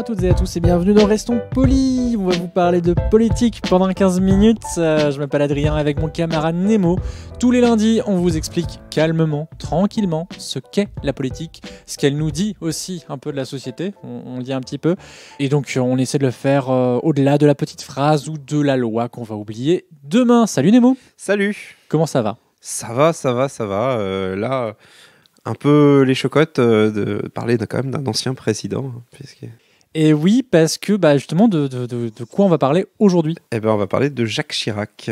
à toutes et à tous et bienvenue dans Restons Polis. On va vous parler de politique pendant 15 minutes. Euh, je m'appelle Adrien avec mon camarade Nemo. Tous les lundis, on vous explique calmement, tranquillement, ce qu'est la politique, ce qu'elle nous dit aussi un peu de la société. On, dit un petit peu. Et donc, euh, on essaie de le faire euh, au-delà de la petite phrase ou de la loi qu'on va oublier demain. Salut Nemo. Salut. Comment ça va Ça va, ça va, ça va. là un peu les chocottes de parler quand même d'un ancien président. Hein, puisque... Et oui, parce que bah, justement, de, de, de, quoi on va parler aujourd'hui Eh bien, on va parler de Jacques Chirac.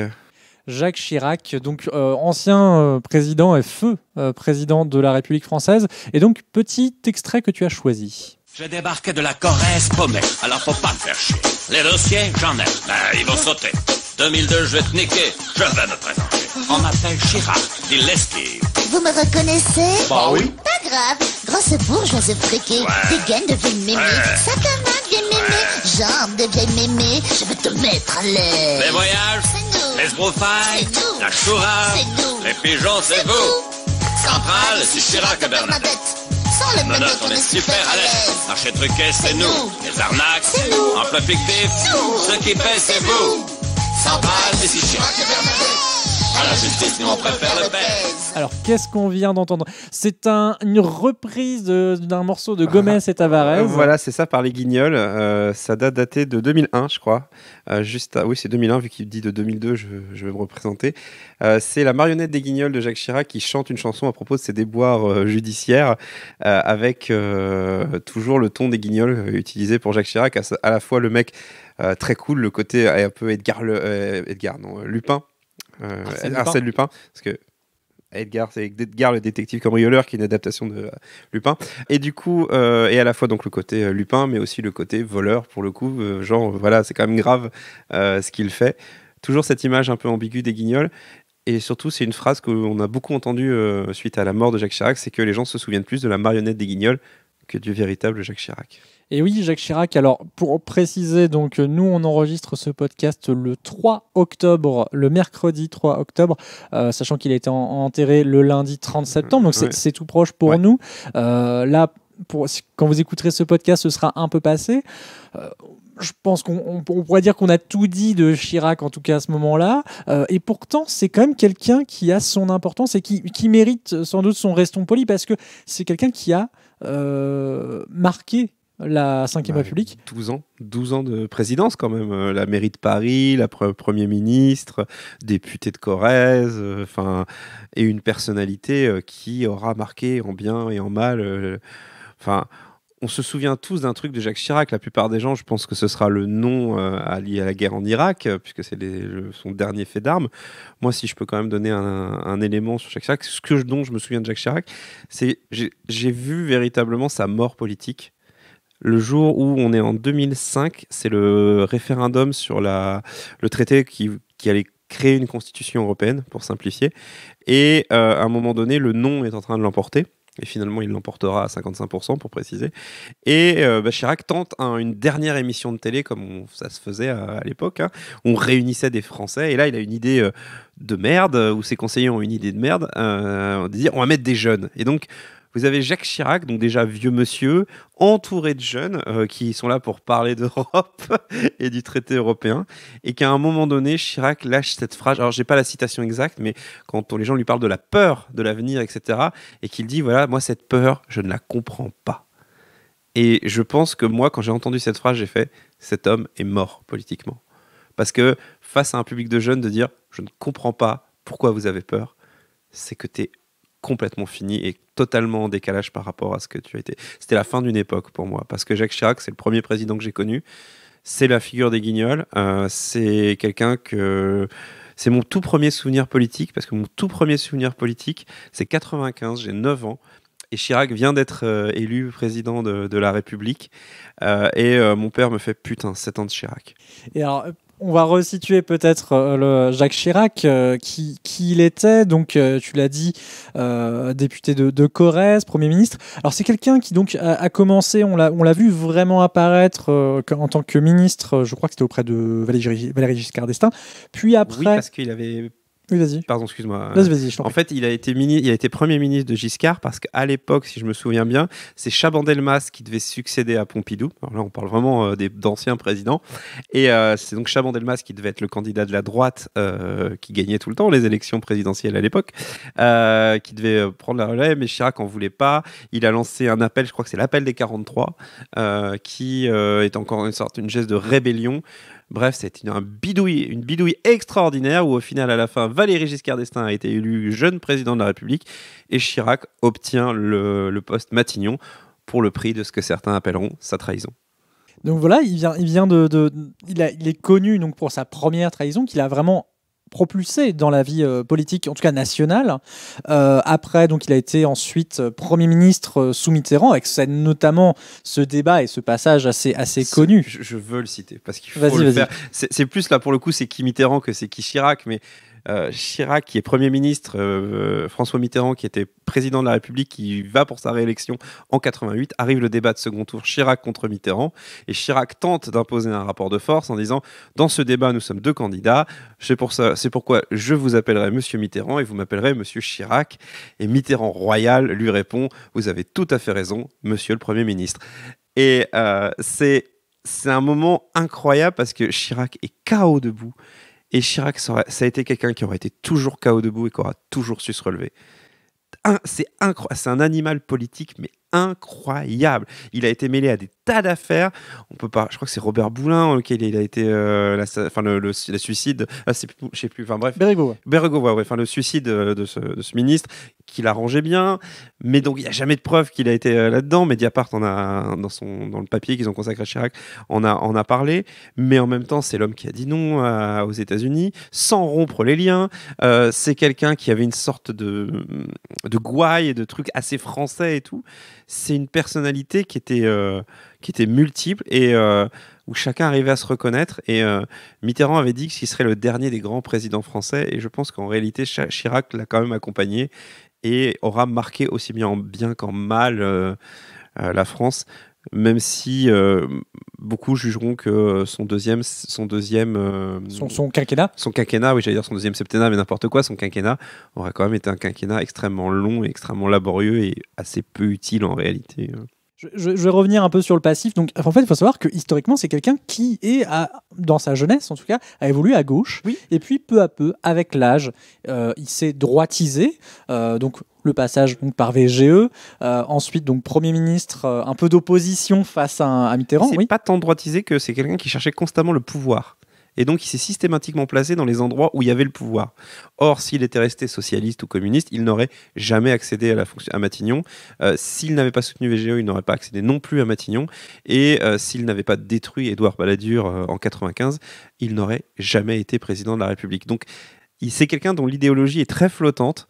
Jacques Chirac, donc euh, ancien euh, président et feu euh, président de la République française. Et donc, petit extrait que tu as choisi. Je débarque de la Corrèze paumée, alors faut pas me faire chier. Les dossiers, j'en ai, ben, ils vont sauter. 2002, je vais te niquer, je vais me présenter. On m'appelle Chirac, dit l'esquive. Vous me reconnaissez Bah oui. Grosse bourgeoise friquée, des dégaine de vieille mémé, sac à main de vieille mémé, jambe de vieille mémé, je vais te mettre à l'aise. Les voyages, c'est nous. les c'est nous la choura, c'est nous, les pigeons, c'est vous. Central, c'est Chirac et Bernadette. Sans le menottes, on est super à l'aise. Marché truqué, c'est nous. Les arnaques, c'est nous. Emploi fictif, ce qui paie, c'est vous. Central, c'est Chirac et Bernadette. Ah, Alors, qu'est-ce qu'on vient d'entendre C'est une reprise d'un morceau de Gomez et Tavares. Euh, voilà, c'est ça par les Guignols. Euh, ça date de 2001, je crois. Euh, juste, ah oui, c'est 2001 vu qu'il dit de 2002. Je, vais me représenter. c'est la marionnette des Guignols de Jacques Chirac qui chante une chanson à propos de ses déboires judiciaires, avec toujours le ton des Guignols utilisé pour Jacques Chirac, à, la fois le mec très cool, le côté un peu Edgar, Lupin. Euh, Arsène, Lupin. parce que Edgar, c'est Edgar le détective cambrioleur, qui est une adaptation de euh, Lupin. Et du coup, euh, et à la fois donc le côté Lupin, mais aussi le côté voleur pour le coup. genre, voilà, c'est quand même grave ce qu'il fait. Toujours cette image un peu ambiguë des guignols. Et surtout, c'est une phrase qu'on a beaucoup entendue suite à la mort de Jacques Chirac, c'est que les gens se souviennent plus de la marionnette des guignols que du véritable Jacques Chirac. Et oui, Jacques Chirac, alors pour préciser, donc nous on enregistre ce podcast le 3 octobre, le mercredi 3 octobre, euh, sachant qu'il a été enterré le lundi 30 septembre, donc c'est tout proche pour nous. Euh, là, quand vous écouterez ce podcast, ce sera un peu passé. Euh, je pense qu'on pourrait dire qu'on a tout dit de Chirac, en tout cas à ce moment-là. et pourtant, c'est quand même quelqu'un qui a son importance et qui, mérite sans doute son reston poli parce que c'est quelqu'un qui a euh, marqué la 5 République. 12 ans, 12 ans de présidence quand même. Euh, la mairie de Paris, la Premier ministre, député de Corrèze, euh, et une personnalité euh, qui aura marqué en bien et en mal. Enfin. on se souvient tous d'un truc de Jacques Chirac. La plupart des gens, je pense que ce sera le nom lié à la guerre en Irak, puisque c'est son dernier fait d'armes. Moi, si je peux quand même donner un, élément sur Jacques Chirac, ce que, dont je me souviens de Jacques Chirac, c'est j'ai vu véritablement sa mort politique le jour où on est en 2005, c'est le référendum sur la, le traité qui, allait créer une constitution européenne, pour simplifier. Et euh, à un moment donné, le non est en train de l'emporter. Et finalement, il l'emportera à 55% pour préciser. Et euh, bah, Chirac tente une dernière émission de télé, comme ça se faisait à, l'époque. Hein. On réunissait des Français. Et là, il a une idée euh, de merde, ou ses conseillers ont une idée de merde, On dit on va mettre des jeunes. Et donc, vous avez Jacques Chirac, donc déjà vieux monsieur, entouré de jeunes euh, qui sont là pour parler d'Europe et du traité européen, et qu'à un moment donné, Chirac lâche cette phrase, alors j'ai pas la citation exacte, mais quand on, les gens lui parlent de la peur de l'avenir, etc., et qu'il dit, voilà, moi cette peur, je ne la comprends pas. Et je pense que moi, quand j'ai entendu cette phrase, j'ai fait, cet homme est mort politiquement. Parce que face à un public de jeunes, de dire, je ne comprends pas pourquoi vous avez peur, c'est que tu es complètement fini et totalement en décalage par rapport à ce que tu as été. C'était la fin d'une époque pour moi, parce que Jacques Chirac, c'est le premier président que j'ai connu. C'est la figure des guignols. Euh, c'est quelqu'un que. C'est mon tout premier souvenir politique, parce que mon tout premier souvenir politique, c'est 95, j'ai 9 ans. Et Chirac vient d'être euh, élu président de, la République. Euh, et mon père me fait putain, 7 ans de Chirac. Et alors, on va resituer peut-être euh, le Jacques Chirac, euh, qui, il était, donc euh, tu l'as dit, député de, Corrèze, Premier ministre. Alors c'est quelqu'un qui donc a, commencé, on l'a vu vraiment apparaître en tant que ministre, je crois que c'était auprès de Valéry Giscard d'Estaing, puis après... Oui, parce qu'il avait Pardon, excuse-moi. En fait, il a, été Premier ministre de Giscard parce qu'à l'époque, si je me souviens bien, c'est Chaban-Delmas qui devait succéder à Pompidou. là, on parle vraiment euh, d'anciens présidents. Et euh, c'est donc Chaban-Delmas qui devait être le candidat de la droite euh, qui gagnait tout le temps les élections présidentielles à l'époque, qui devait prendre la relève. Mais Chirac en voulait pas. Il a lancé un appel, je crois que c'est l'appel des 43, qui est encore une sorte une geste de rébellion. Bref, c'est une, bidouille, une bidouille extraordinaire où au final, à la fin, Valéry Giscard d'Estaing a été élu jeune président de la République et Chirac obtient le, poste Matignon pour le prix de ce que certains appelleront sa trahison. Donc voilà, il vient, il vient de, il, est connu donc pour sa première trahison qu'il a vraiment propulsé dans la vie euh, politique, en tout cas nationale. Euh, après, donc, il a été ensuite euh, Premier ministre sous Mitterrand, avec notamment ce débat et ce passage assez, assez connu. Je, veux le citer parce qu'il faut le faire. C'est plus là pour le coup, c'est qui Mitterrand que c'est qui Chirac, mais euh, Chirac, qui est Premier ministre, euh, euh, François Mitterrand, qui était président de la République, qui va pour sa réélection en 88, arrive le débat de second tour Chirac contre Mitterrand. Et Chirac tente d'imposer un rapport de force en disant Dans ce débat, nous sommes deux candidats. C'est pour ça, c'est pourquoi je vous appellerai Monsieur Mitterrand et vous m'appellerez Monsieur Chirac. Et Mitterrand royal lui répond Vous avez tout à fait raison, Monsieur le Premier ministre. Et c'est c'est un moment incroyable parce que Chirac est chaos. debout. Et Chirac, ça, a été quelqu'un qui aurait été toujours KO debout et qui aura toujours su se relever. C'est incroyable, c'est un animal politique, mais incroyable. Il a été mêlé à des tas d'affaires. On peut pas, je crois que c'est Robert Boulin auquel il a été, enfin le, suicide, plus, euh, enfin bref, enfin le suicide de ce, ministre qui l'arrangeait bien, mais donc il n'y a jamais de preuve qu'il a été euh, là-dedans. Mediapart on a dans son dans le papier qu'ils ont consacré à Chirac, on a en a parlé, mais en même temps c'est l'homme qui a dit non euh, aux États-Unis sans rompre les liens. c'est quelqu'un qui avait une sorte de de gouaille et de trucs assez français et tout c'est une personnalité qui était, euh, qui était multiple et euh, où chacun arrivait à se reconnaître. Et euh, Mitterrand avait dit qu'il serait le dernier des grands présidents français. Et je pense qu'en réalité, Chirac l'a quand même accompagné et aura marqué aussi bien en bien qu'en mal la France. Même si beaucoup jugeront que euh, son deuxième, son deuxième, euh, son, son, quinquennat, son quinquennat, oui, j'allais dire son deuxième septennat, mais n'importe quoi, son quinquennat aurait quand même été un quinquennat extrêmement long, extrêmement laborieux et assez peu utile en réalité. Euh je, vais revenir un peu sur le passif. Donc, en fait, il faut savoir que historiquement, c'est quelqu'un qui est, à, dans sa jeunesse en tout cas, a évolué à gauche. Et puis, peu à peu, avec l'âge, euh, il s'est droitisé. Euh, donc, le passage donc, par VGE, euh, ensuite donc Premier ministre, un peu d'opposition face à, à Mitterrand. C'est pas tant droitisé que c'est quelqu'un qui cherchait constamment le pouvoir et donc il s'est systématiquement placé dans les endroits où il y avait le pouvoir. Or, s'il était resté socialiste ou communiste, il n'aurait jamais accédé à, la fonction, à Matignon. Euh, s'il n'avait pas soutenu VGE, il n'aurait pas accédé non plus à Matignon. Et euh, s'il n'avait pas détruit Édouard Balladur euh, en 95, il n'aurait jamais été président de la République. Donc, c'est quelqu'un dont l'idéologie est très flottante,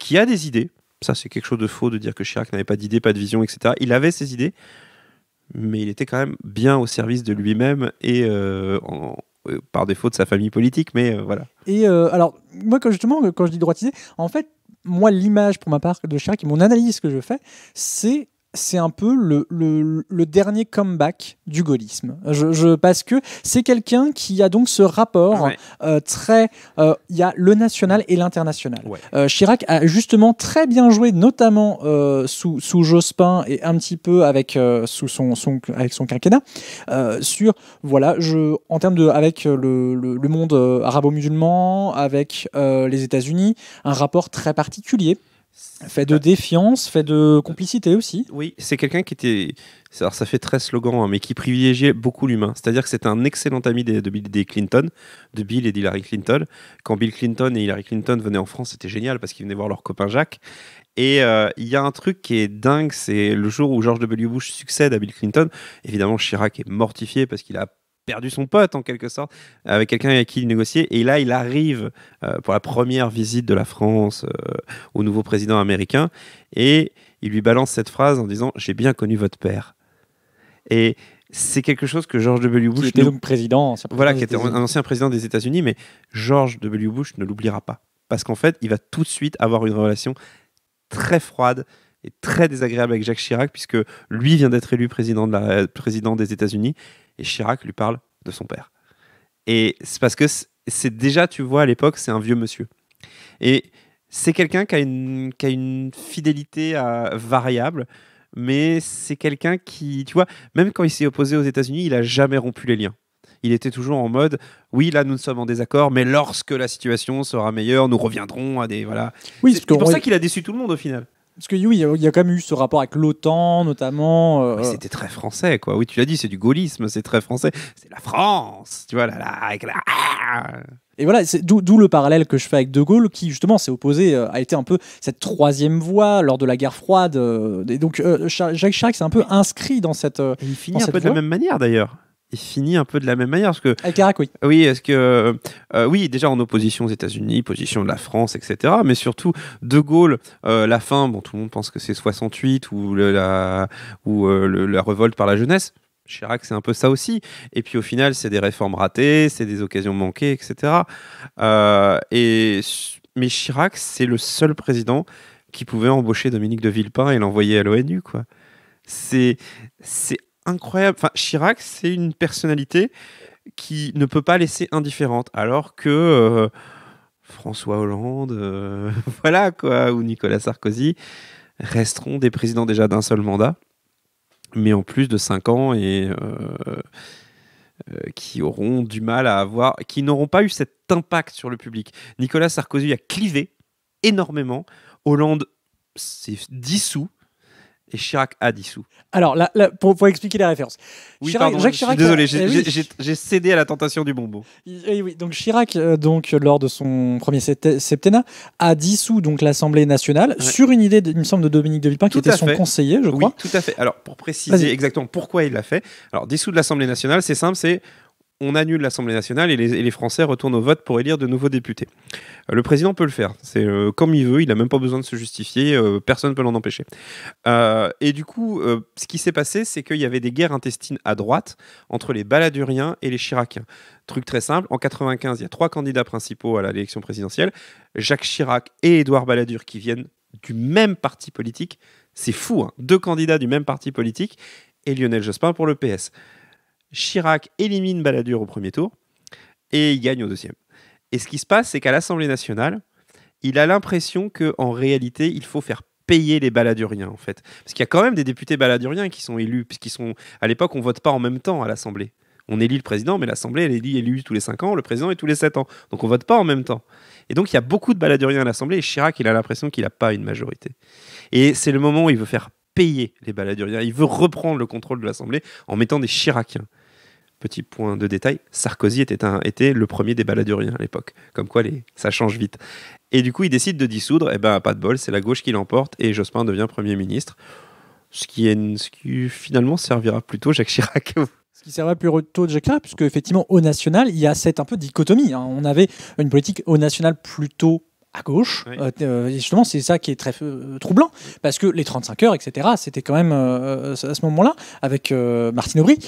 qui a des idées. Ça, c'est quelque chose de faux de dire que Chirac n'avait pas d'idées, pas de vision, etc. Il avait ses idées mais il était quand même bien au service de lui-même et en, euh, par défaut de sa famille politique, mais euh, voilà. Et euh, alors, moi, quand, justement, quand je dis droitisé, en fait, moi, l'image pour ma part de Chirac et mon analyse que je fais, c'est c'est un peu le, dernier comeback du gaullisme. Je, parce que c'est quelqu'un qui a donc ce rapport euh, très... Euh, il y a le national et l'international. Euh, Chirac a justement très bien joué, notamment sous, Jospin et un petit peu avec, sous son, avec son quinquennat, sur, voilà, je, en termes de... avec le, le monde arabo-musulman, avec les États-Unis, un rapport très particulier fait de euh, défiance, fait de euh, complicité aussi. Oui, c'est quelqu'un qui était. Alors ça fait très slogan, hein, mais qui privilégiait beaucoup l'humain. C'est-à-dire que c'était un excellent ami de, Bill, Clinton, de Bill et d'Hillary Clinton. Quand Bill Clinton et Hillary Clinton venaient en France, c'était génial parce qu'ils venaient voir leur copain Jacques. Et euh, il y a un truc qui est dingue, c'est le jour où George W. Bush succède à Bill Clinton. Évidemment, Chirac est mortifié parce qu'il a perdu son pote en quelque sorte, avec quelqu'un avec qui il négociait. Et là, il arrive euh, pour la première visite de la France euh, au nouveau président américain et il lui balance cette phrase en disant J'ai bien connu votre père. Et c'est quelque chose que George W. Bush. Qui était donc président. Voilà, qui était un ancien président des États-Unis, mais George W. Bush ne l'oubliera pas. Parce qu'en fait, il va tout de suite avoir une relation très froide et très désagréable avec Jacques Chirac, puisque lui vient d'être élu président, de la, euh, président des États-Unis et Chirac lui parle de son père. Et c'est parce que c'est déjà, tu vois, à l'époque, c'est un vieux monsieur. Et c'est quelqu'un qui, a une fidélité euh, variable, mais c'est quelqu'un qui, tu vois, même quand il s'est opposé aux États-Unis, il a jamais rompu les liens. Il était toujours en mode, oui, là nous sommes en désaccord, mais lorsque la situation sera meilleure, nous reviendrons à des voilà. Oui, c'est pour ça qu'il a déçu tout le monde au final. Parce que oui, il y a quand même eu ce rapport avec l'OTAN, notamment. Euh, euh. C'était très français, quoi. Oui, tu l'as dit, c'est du gaullisme, c'est très français. C'est la France, tu vois, là, là, avec la... Et voilà, d'où le parallèle que je fais avec De Gaulle, qui justement s'est opposé, euh, a été un peu cette troisième voie lors de la guerre froide. et donc Jacques Chirac s'est un peu inscrit dans cette. il finit un peu de la même manière d'ailleurs il finit un peu de la même manière. Parce que, Avec oui. Oui, est-ce que, euh, oui, déjà en opposition aux États-Unis, position de la France, etc. Mais surtout, De Gaulle, euh, la fin, bon, tout le monde pense que c'est 68 ou, la, ou euh, la révolte par la jeunesse. Chirac, c'est un peu ça aussi. Et puis au final, c'est des réformes ratées, c'est des occasions manquées, etc. et, mais Chirac, c'est le seul président qui pouvait embaucher Dominique de Villepin et l'envoyer à l'ONU, quoi. C'est, c'est incroyable. Enfin, Chirac, c'est une personnalité qui ne peut pas laisser indifférente, alors que euh, François Hollande, euh, voilà quoi, ou Nicolas Sarkozy resteront des présidents déjà d'un seul mandat, mais en plus de cinq ans et euh, qui auront du mal à avoir, qui n'auront pas eu cet impact sur le public. Nicolas Sarkozy a clivé énormément, Hollande s'est dissous, et Chirac a dissous. Alors, là, pour, expliquer la référence. Jacques désolé, j'ai cédé à la tentation du bonbon. Eh oui, donc Chirac, euh, donc, lors de son premier septennat, a dissous donc l'Assemblée nationale sur une idée, il me semble, de Dominique de Villepin, qui était son conseiller, je crois. Oui, tout à fait. Alors, pour préciser exactement pourquoi il l'a fait, alors de l'Assemblée nationale, c'est simple, c'est on annule l'Assemblée nationale et les, Français retournent au vote pour élire de nouveaux députés. Euh, le président peut le faire, c'est euh, comme il veut, il n'a même pas besoin de se justifier, euh, personne ne peut l'en empêcher. et du coup, ce qui s'est passé, c'est qu'il y avait des guerres intestines à droite entre les Baladuriens et les Chiraciens. Truc très simple, en 95, il y a trois candidats principaux à l'élection présidentielle, Jacques Chirac et Édouard Balladur qui viennent du même parti politique. C'est fou, hein. deux candidats du même parti politique et Lionel Jospin pour le PS. Chirac élimine Baladur au premier tour et il gagne au deuxième. Et ce qui se passe, c'est qu'à l'Assemblée nationale, il a l'impression qu'en réalité, il faut faire payer les baladuriens, en fait. Parce qu'il y a quand même des députés baladuriens qui sont élus, puisqu'ils sont. À l'époque, on vote pas en même temps à l'Assemblée. On élit le président, mais l'Assemblée, elle est élue tous les 5 ans, le président est tous les 7 ans. Donc on vote pas en même temps. Et donc il y a beaucoup de baladuriens à l'Assemblée, et Chirac, il a l'impression qu'il n'a pas une majorité. Et c'est le moment où il veut faire payer les baladuriens. Il veut reprendre le contrôle de l'Assemblée en mettant des Chiraciens petit point de détail, Sarkozy était, était le premier des baladuriens à l'époque. Comme quoi, les, ça change vite. Et du coup, il décide de dissoudre. Et eh ben, pas de bol, c'est la gauche qui l'emporte et Jospin devient Premier ministre. Ce qui, est, ce qui finalement servira plutôt Jacques Chirac Ce qui servira plutôt Jacques Chirac, puisque effectivement au national, il y a cette un peu dichotomie. Hein. On avait une politique au national plutôt à gauche. Euh, euh, justement, c'est ça qui est très euh, troublant, parce que les 35 heures, etc., c'était quand même à ce moment-là, avec Martine Aubry.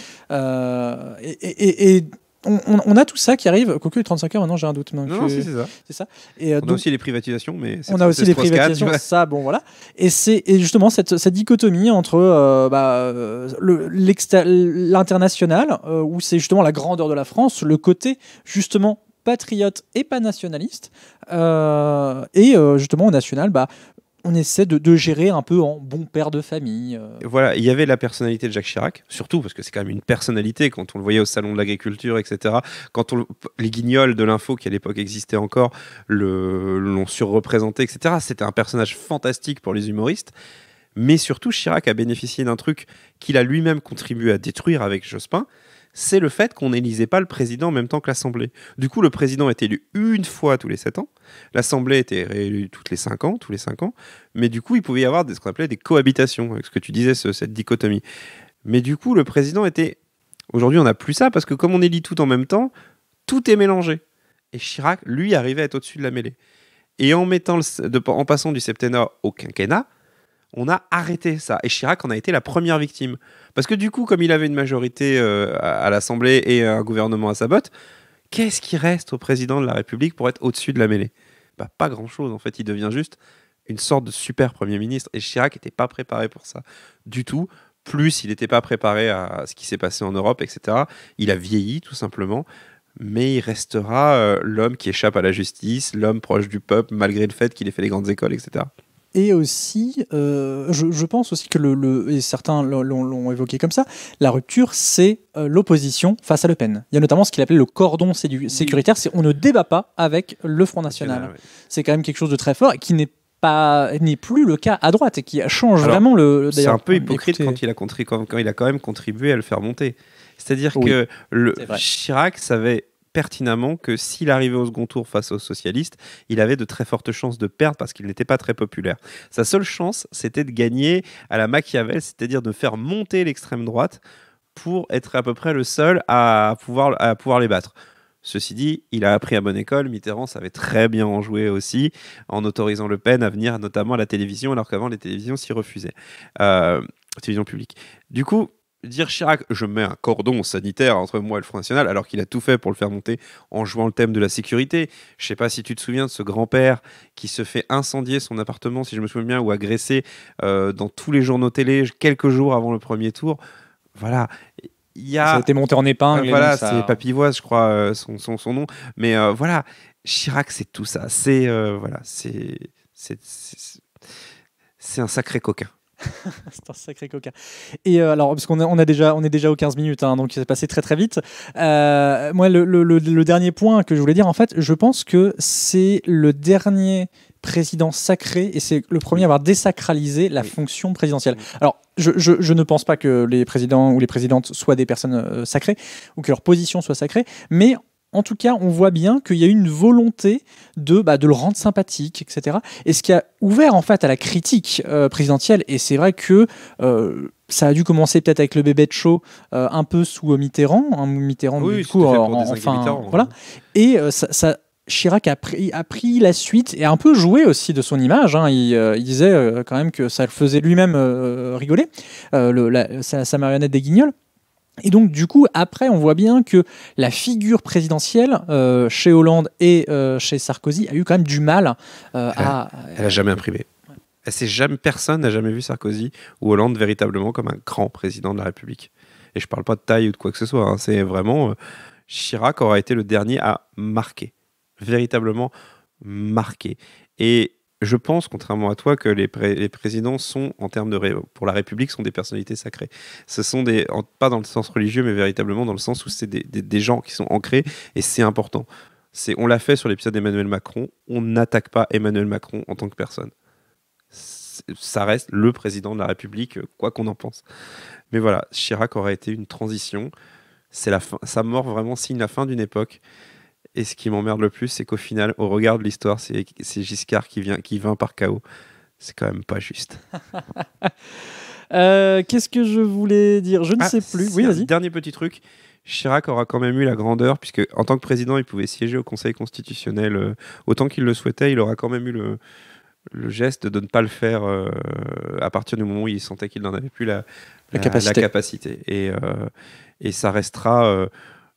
et, on, a tout ça qui arrive. Quoique les 35 heures, maintenant j'ai un doute. Non, c'est ça. ça. Et, on donc, a aussi les privatisations, mais on a aussi les privatisations. Ça, bon voilà. Et c'est justement cette, dichotomie entre bah, l'international, où c'est justement la grandeur de la France, le côté justement patriote et pas nationaliste. Euh, et euh, justement, au national, bah, on essaie de, gérer un peu en bon père de famille. Euh. Voilà, il y avait la personnalité de Jacques Chirac, surtout parce que c'est quand même une personnalité quand on le voyait au salon de l'agriculture, etc. Quand on, les guignols de l'info qui à l'époque existaient encore l'ont surreprésenté, etc. C'était un personnage fantastique pour les humoristes. Mais surtout, Chirac a bénéficié d'un truc qu'il a lui-même contribué à détruire avec Jospin, c'est le fait qu'on n'élisait pas le président en même temps que l'Assemblée. Du coup, le président était élu une fois tous les sept ans, l'Assemblée était réélue toutes les cinq ans, tous les cinq ans, mais du coup, il pouvait y avoir ce qu'on appelait des cohabitations, avec ce que tu disais, cette dichotomie. Mais du coup, le président était... Aujourd'hui, on n'a plus ça, parce que comme on élit tout en même temps, tout est mélangé. Et Chirac, lui, arrivait à être au-dessus de la mêlée. Et en, mettant en passant du septennat au quinquennat, on a arrêté ça. Et Chirac en a été la première victime. Parce que du coup, comme il avait une majorité euh, à, l'Assemblée et un gouvernement à sa botte, qu'est-ce qui reste au président de la République pour être au-dessus de la mêlée bah, Pas grand-chose, en fait. Il devient juste une sorte de super Premier ministre. Et Chirac n'était pas préparé pour ça du tout. Plus, il n'était pas préparé à ce qui s'est passé en Europe, etc. Il a vieilli, tout simplement. Mais il restera euh, l'homme qui échappe à la justice, l'homme proche du peuple, malgré le fait qu'il ait fait les grandes écoles, etc et aussi, euh, je, pense aussi que le, et certains l'ont évoqué comme ça, la rupture, c'est euh, l'opposition face à Le Pen. Il y a notamment ce qu'il appelait le cordon sécuritaire, c'est on ne débat pas avec le Front National. C'est quand même quelque chose de très fort et qui n'est n'est plus le cas à droite et qui change vraiment le. C'est un peu hypocrite quand il a quand, il a quand même contribué à le faire monter. C'est-à-dire que le Chirac savait pertinemment que s'il arrivait au second tour face aux socialistes, il avait de très fortes chances de perdre parce qu'il n'était pas très populaire. Sa seule chance, c'était de gagner à la Machiavel, c'est-à-dire de faire monter l'extrême droite pour être à peu près le seul à pouvoir, à pouvoir les battre. Ceci dit, il a appris à bonne école. Mitterrand savait très bien en jouer aussi, en autorisant Le Pen à venir notamment à la télévision, alors qu'avant les télévisions s'y refusaient. Euh, télévision publique. Du coup, dire Chirac, je mets un cordon sanitaire entre moi et le Front National, alors qu'il a tout fait pour le faire monter en jouant le thème de la sécurité. Je sais pas si tu te souviens de ce grand-père qui se fait incendier son appartement, si je me souviens bien, ou agressé euh, dans tous les journaux télé quelques jours avant le premier tour. Voilà. Il a... Ça a été monté en épingle. Euh, voilà, c'est Papivoise, je crois, euh, son, son, nom. Mais voilà, Chirac, c'est tout ça. C'est voilà, c'est un sacré coquin. c'est un sacré coca. Et euh, alors, parce qu'on on a déjà, on est déjà aux 15 minutes, donc hein, donc c'est passé très très vite. Euh, moi, le, dernier point que je voulais dire, en fait, je pense que c'est le dernier président sacré et c'est le premier à avoir désacralisé la fonction présidentielle. Alors, je, ne pense pas que les présidents ou les présidentes soient des personnes euh, sacrées ou que leur position soit sacrée, mais en tout cas, on voit bien qu'il y a une volonté de, bah, de le rendre sympathique, etc. Et ce qui a ouvert en fait à la critique euh, présidentielle, et c'est vrai que euh, ça a dû commencer peut-être avec le bébé de show euh, un peu sous Mitterrand, hein, Mitterrand du coup, enfin, hein. voilà. Et ça, Chirac a pris, a pris, la suite et a un peu joué aussi de son image. Hein. Il, disait quand même que ça le faisait lui-même rigoler, la, sa, marionnette des guignols. Et donc, du coup, après, on voit bien que la figure présidentielle euh, chez Hollande et euh, chez Sarkozy a eu quand même du mal euh, à. Elle n'a jamais imprimé. Elle jamais, personne n'a jamais vu Sarkozy ou Hollande véritablement comme un grand président de la République. Et je ne parle pas de taille ou de quoi que ce soit. Hein. C'est vraiment. Chirac aura été le dernier à marquer. Véritablement marquer. Et je pense, contrairement à toi, que les, présidents sont, en termes de pour la République, sont des personnalités sacrées. Ce sont des, pas dans le sens religieux, mais véritablement dans le sens où c'est des, gens qui sont ancrés et c'est important. C'est, on l'a fait sur l'épisode d'Emmanuel Macron. On n'attaque pas Emmanuel Macron en tant que personne. Ça reste le président de la République, quoi qu'on en pense. Mais voilà, Chirac aurait été une transition. C'est la fin, sa mort vraiment signe la fin d'une époque. Et ce qui m'emmerde le plus, c'est qu'au final, au regard de l'histoire, c'est Giscard qui, vient, qui vint par chaos. C'est quand même pas juste. Euh, qu'est-ce que je voulais dire Je ne ah, sais plus. Oui, vas-y. Dernier petit truc. Chirac aura quand même eu la grandeur, puisque en tant que président, il pouvait siéger au Conseil constitutionnel euh, autant qu'il le souhaitait. Il aura quand même eu le, geste de ne pas le faire euh, à partir du moment où il sentait qu'il n'en avait plus la, capacité. Et, ça restera,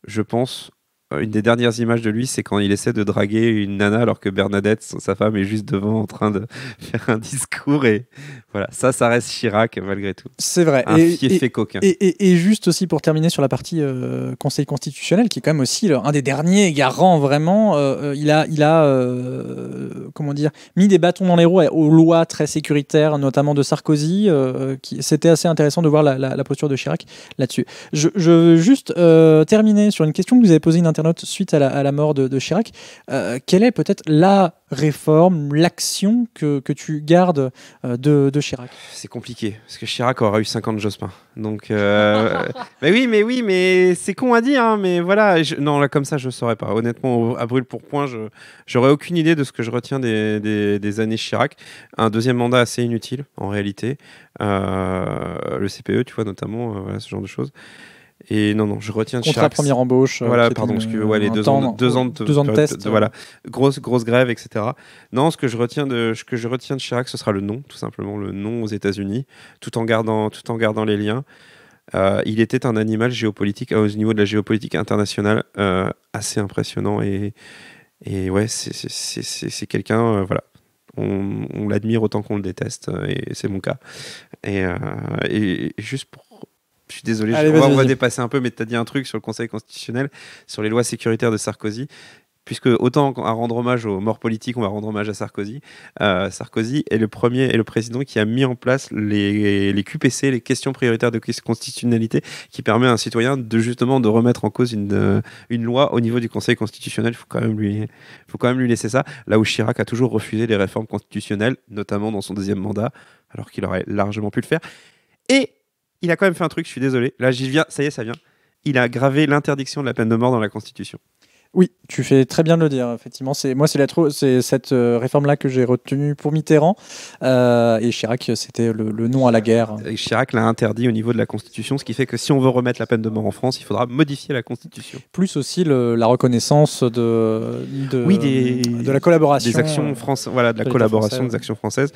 je pense, euh, une des dernières images de lui, c'est quand il essaie de draguer une nana alors que Bernadette, sa femme, est juste devant en train de faire un discours. Et voilà, ça, ça reste Chirac malgré tout. C'est vrai. Un et, fait et, coquin. Et, juste aussi pour terminer sur la partie euh, Conseil constitutionnel, qui est quand même aussi un des derniers garants vraiment. Euh, il a, il a comment dire, mis des bâtons dans les roues aux lois très sécuritaires, notamment de Sarkozy. c'était assez intéressant de voir la, posture de Chirac là-dessus. Je, veux juste terminer sur une question que vous avez posée suite à la, mort de, Chirac. Euh, quelle est peut-être la réforme, l'action que, tu gardes euh, de, Chirac C'est compliqué, parce que Chirac aura eu 50 Jospin. Donc, euh, mais oui, mais oui, mais c'est con à dire, hein, mais voilà. Je, non, là, comme ça, je ne saurais pas. Honnêtement, à brûle pour point, je n'aurais aucune idée de ce que je retiens des, années Chirac. Un deuxième mandat assez inutile, en réalité. le CPE, tu vois, notamment, ce genre de choses. Et non, non, je retiens de Chirac. première embauche. Euh, voilà, pardon, que les deux, ans, de, test. Euh. voilà, grosse, grosse grève, etc. Non, ce que je retiens de, ce que je retiens de Chirac, ce sera le nom, tout simplement le nom aux États-Unis, tout en gardant, tout en gardant les liens. Euh, il était un animal géopolitique au niveau de la géopolitique internationale assez impressionnant et, et ouais, c'est quelqu'un, voilà on, l'admire autant qu'on le déteste, et c'est mon cas. et, juste pour je suis désolé, je, on, va, dépasser un peu, mais tu as dit un truc sur le Conseil constitutionnel, sur les lois sécuritaires de Sarkozy puisque autant à rendre hommage aux morts politiques, on va rendre hommage à Sarkozy. Euh, Sarkozy est le premier et le président qui a mis en place les, QPC, les questions prioritaires de constitutionnalité, qui permet à un citoyen de justement de remettre en cause une, euh, une loi au niveau du Conseil constitutionnel. Il faut quand même lui, faut quand même lui laisser ça. Là où Chirac a toujours refusé les réformes constitutionnelles, notamment dans son deuxième mandat, alors qu'il aurait largement pu le faire. Et il a quand même fait un truc, je suis désolé. Là, j'y viens, ça y est, ça vient. Il a gravé l'interdiction de la peine de mort dans la Constitution. Oui, tu fais très bien de le dire. Effectivement, c'est moi, c'est c'est cette euh, réforme-là que j'ai retenue pour Mitterrand euh, et Chirac. C'était le, nom à la guerre. Et Chirac l'a interdit au niveau de la Constitution, ce qui fait que si on veut remettre la peine de mort en France, il faudra modifier la Constitution. Plus aussi la reconnaissance de, de, la collaboration des actions euh, voilà, de la collaboration des actions françaises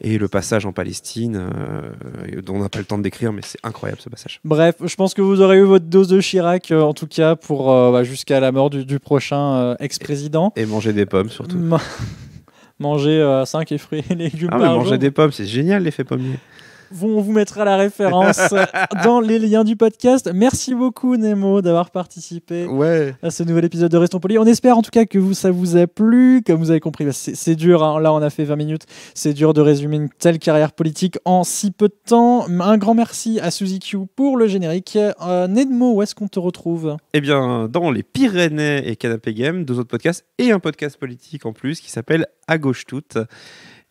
et le passage en Palestine, euh, dont on n'a pas le temps de décrire, mais c'est incroyable ce passage. Bref, je pense que vous aurez eu votre dose de Chirac, euh, en tout cas, pour euh, bah, jusqu'à la mort du, prochain ex-président. Et, manger des pommes, surtout. manger 5 fruits et légumes. Ah, mais manger des pommes, c'est génial, l'effet pommier on vous mettra la référence dans les liens du podcast. Merci beaucoup, Nemo, d'avoir participé à ce nouvel épisode de Restons Polis. On espère en tout cas que vous, ça vous a plu. Comme vous avez compris, bah, c'est dur. Hein. Là, on a fait 20 minutes. C'est dur de résumer une telle carrière politique en si peu de temps. Un grand merci à Suzy Q pour le générique. Euh, Nemo, où est-ce qu'on te retrouve Eh bien, dans les Pyrénées et Canapé Game, deux autres podcasts et un podcast politique en plus qui s'appelle À gauche toute.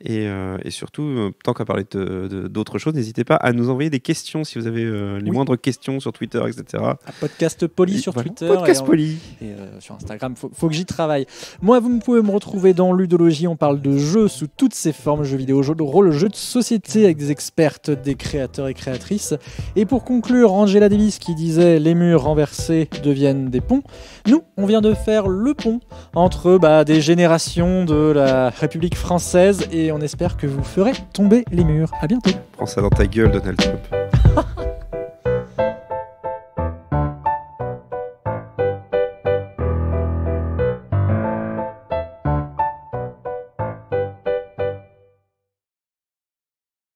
Euh, et, surtout, euh, tant qu'à parler d'autres choses, n'hésitez pas à nous envoyer des questions si vous avez euh, les moindres questions sur Twitter, etc. À podcast Poli sur Twitter. Un et, et sur Instagram, il faut que j'y travaille. Moi, vous pouvez me retrouver dans Ludologie. On parle de jeux sous toutes ses formes jeux vidéo, jeux de rôle, jeux de société avec des expertes, des créateurs et créatrices. Et pour conclure, Angela Davis qui disait Les murs renversés deviennent des ponts. Nous, on vient de faire le pont entre bah, des générations de la République française et et on espère que vous ferez tomber les murs. À bientôt. Prends ça dans ta gueule, Donald Trump.